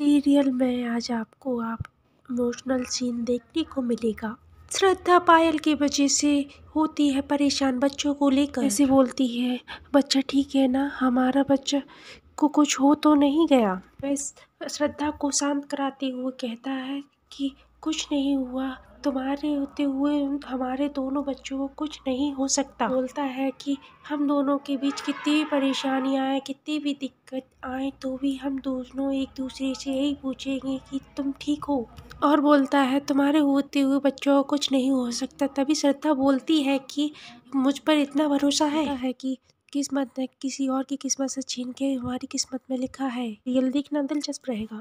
serial में आज आपको आप इमोशनल सीन देखने को मिलेगा श्रद्धा पायल की वजह से होती है परेशान बच्चों को लेकर ऐसे बोलती है बच्चा ठीक है ना हमारा बच्चा को कुछ हो तो नहीं गया बस श्रद्धा को शांत कराते हुए कहता है कि कुछ नहीं हुआ तुम्हारे होते हुए हमारे दोनों बच्चों को कुछ नहीं हो सकता बोलता है कि हम दोनों के बीच कितनी भी परेशानियाँ आए कितनी भी दिक्कत आए तो भी हम दोनों एक दूसरे से यही पूछेंगे कि तुम ठीक हो और बोलता है तुम्हारे होते हुए बच्चों को कुछ नहीं हो सकता तभी श्रद्धा बोलती है कि मुझ पर इतना भरोसा है, है कि किस्मत ने किसी और की किस्मत से छीन के हमारी किस्मत में लिखा है रियल देखना दिलचस्प रहेगा